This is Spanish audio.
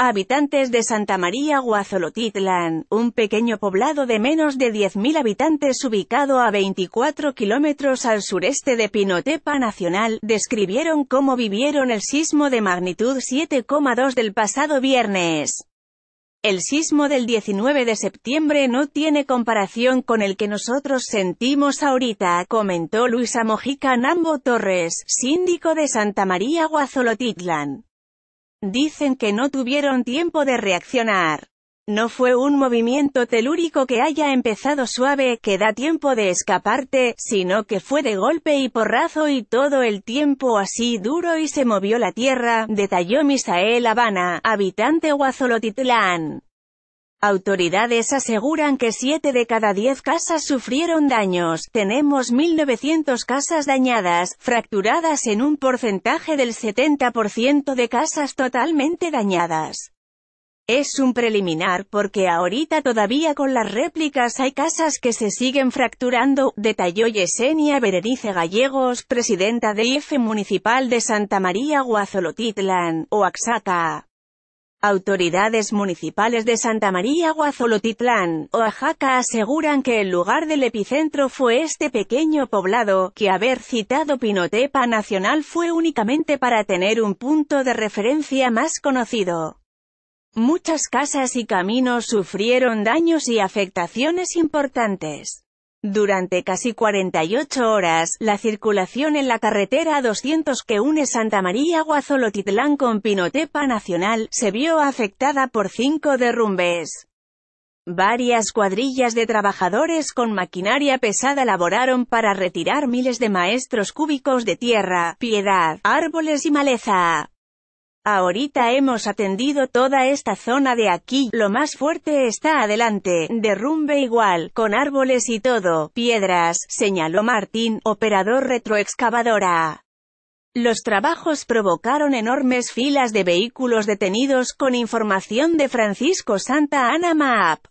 Habitantes de Santa María Guazolotitlán, un pequeño poblado de menos de 10.000 habitantes ubicado a 24 kilómetros al sureste de Pinotepa Nacional, describieron cómo vivieron el sismo de magnitud 7,2 del pasado viernes. El sismo del 19 de septiembre no tiene comparación con el que nosotros sentimos ahorita, comentó Luisa Mojica Nambo Torres, síndico de Santa María Guazolotitlán. Dicen que no tuvieron tiempo de reaccionar. No fue un movimiento telúrico que haya empezado suave, que da tiempo de escaparte, sino que fue de golpe y porrazo y todo el tiempo así duro y se movió la tierra, detalló Misael Habana, habitante Guazolotitlán. Autoridades aseguran que 7 de cada 10 casas sufrieron daños, tenemos 1.900 casas dañadas, fracturadas en un porcentaje del 70% de casas totalmente dañadas. Es un preliminar porque ahorita todavía con las réplicas hay casas que se siguen fracturando, detalló Yesenia Berenice Gallegos, presidenta de IF e Municipal de Santa María Guazolotitlán, Oaxaca. Autoridades municipales de Santa María Guazolotitlán, Oaxaca aseguran que el lugar del epicentro fue este pequeño poblado, que haber citado Pinotepa Nacional fue únicamente para tener un punto de referencia más conocido. Muchas casas y caminos sufrieron daños y afectaciones importantes. Durante casi 48 horas, la circulación en la carretera 200 que une Santa María Guazolotitlán con Pinotepa Nacional, se vio afectada por cinco derrumbes. Varias cuadrillas de trabajadores con maquinaria pesada laboraron para retirar miles de maestros cúbicos de tierra, piedad, árboles y maleza. Ahorita hemos atendido toda esta zona de aquí, lo más fuerte está adelante, derrumbe igual, con árboles y todo, piedras, señaló Martín, operador retroexcavadora. Los trabajos provocaron enormes filas de vehículos detenidos con información de Francisco Santa Ana Map.